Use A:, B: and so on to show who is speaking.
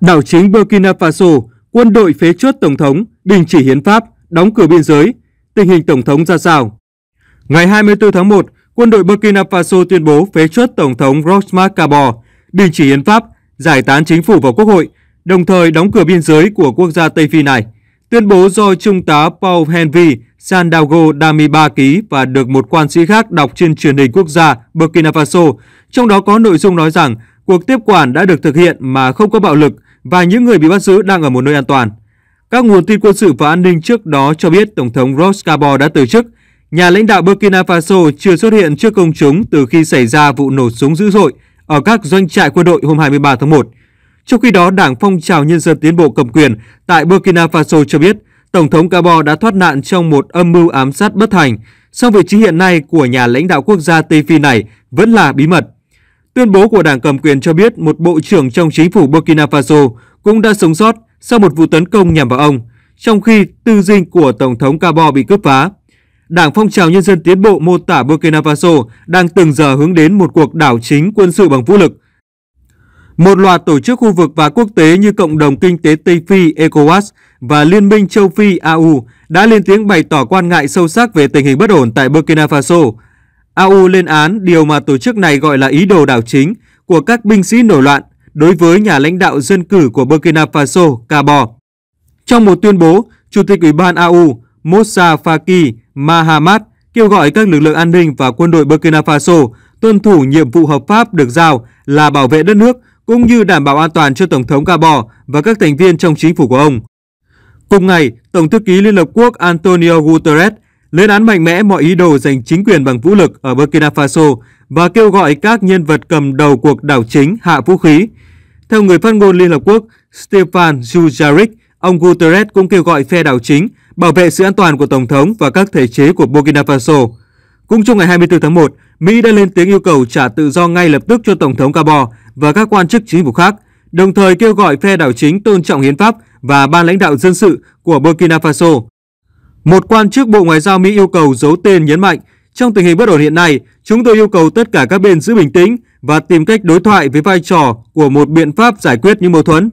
A: Đảo chính Burkina Faso, quân đội phế chốt Tổng thống, đình chỉ hiến pháp, đóng cửa biên giới, tình hình Tổng thống ra sao? Ngày 24 tháng 1, quân đội Burkina Faso tuyên bố phế chốt Tổng thống Rosmar Kabor, đình chỉ hiến pháp, giải tán chính phủ và quốc hội, đồng thời đóng cửa biên giới của quốc gia Tây Phi này. Tuyên bố do Trung tá Paul Henry Sandago Damiba ký và được một quan sĩ khác đọc trên truyền hình quốc gia Burkina Faso, trong đó có nội dung nói rằng cuộc tiếp quản đã được thực hiện mà không có bạo lực – và những người bị bắt giữ đang ở một nơi an toàn. Các nguồn tin quân sự và an ninh trước đó cho biết Tổng thống Roskabo đã từ chức. Nhà lãnh đạo Burkina Faso chưa xuất hiện trước công chúng từ khi xảy ra vụ nổ súng dữ dội ở các doanh trại quân đội hôm 23 tháng 1. Trong khi đó, Đảng Phong trào Nhân dân Tiến bộ cầm quyền tại Burkina Faso cho biết Tổng thống Cabo đã thoát nạn trong một âm mưu ám sát bất thành, song vị trí hiện nay của nhà lãnh đạo quốc gia Tây Phi này vẫn là bí mật. Tuyên bố của đảng cầm quyền cho biết một bộ trưởng trong chính phủ Burkina Faso cũng đã sống sót sau một vụ tấn công nhằm vào ông, trong khi tư dinh của Tổng thống Cabo bị cướp phá. Đảng Phong trào Nhân dân Tiến bộ mô tả Burkina Faso đang từng giờ hướng đến một cuộc đảo chính quân sự bằng vũ lực. Một loạt tổ chức khu vực và quốc tế như Cộng đồng Kinh tế Tây Phi ECOWAS và Liên minh châu Phi AU đã lên tiếng bày tỏ quan ngại sâu sắc về tình hình bất ổn tại Burkina Faso AU lên án điều mà tổ chức này gọi là ý đồ đảo chính của các binh sĩ nổi loạn đối với nhà lãnh đạo dân cử của Burkina Faso, Cabo. Trong một tuyên bố, Chủ tịch Ủy ban AU Moussa Faki Mahamat kêu gọi các lực lượng an ninh và quân đội Burkina Faso tuân thủ nhiệm vụ hợp pháp được giao là bảo vệ đất nước cũng như đảm bảo an toàn cho Tổng thống Cabo và các thành viên trong chính phủ của ông. Cùng ngày, Tổng thư ký Liên Hợp Quốc Antonio Guterres lên án mạnh mẽ mọi ý đồ giành chính quyền bằng vũ lực ở Burkina Faso và kêu gọi các nhân vật cầm đầu cuộc đảo chính hạ vũ khí. Theo người phát ngôn Liên Hợp Quốc Stefan Dujarric, ông Guterres cũng kêu gọi phe đảo chính bảo vệ sự an toàn của Tổng thống và các thể chế của Burkina Faso. Cũng trong ngày 24 tháng 1, Mỹ đã lên tiếng yêu cầu trả tự do ngay lập tức cho Tổng thống Cabo và các quan chức chính phủ khác, đồng thời kêu gọi phe đảo chính tôn trọng hiến pháp và ban lãnh đạo dân sự của Burkina Faso một quan chức Bộ Ngoại giao Mỹ yêu cầu giấu tên nhấn mạnh, trong tình hình bất ổn hiện nay, chúng tôi yêu cầu tất cả các bên giữ bình tĩnh và tìm cách đối thoại với vai trò của một biện pháp giải quyết những mâu thuẫn.